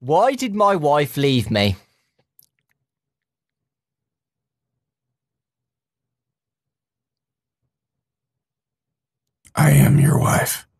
Why did my wife leave me? I am your wife.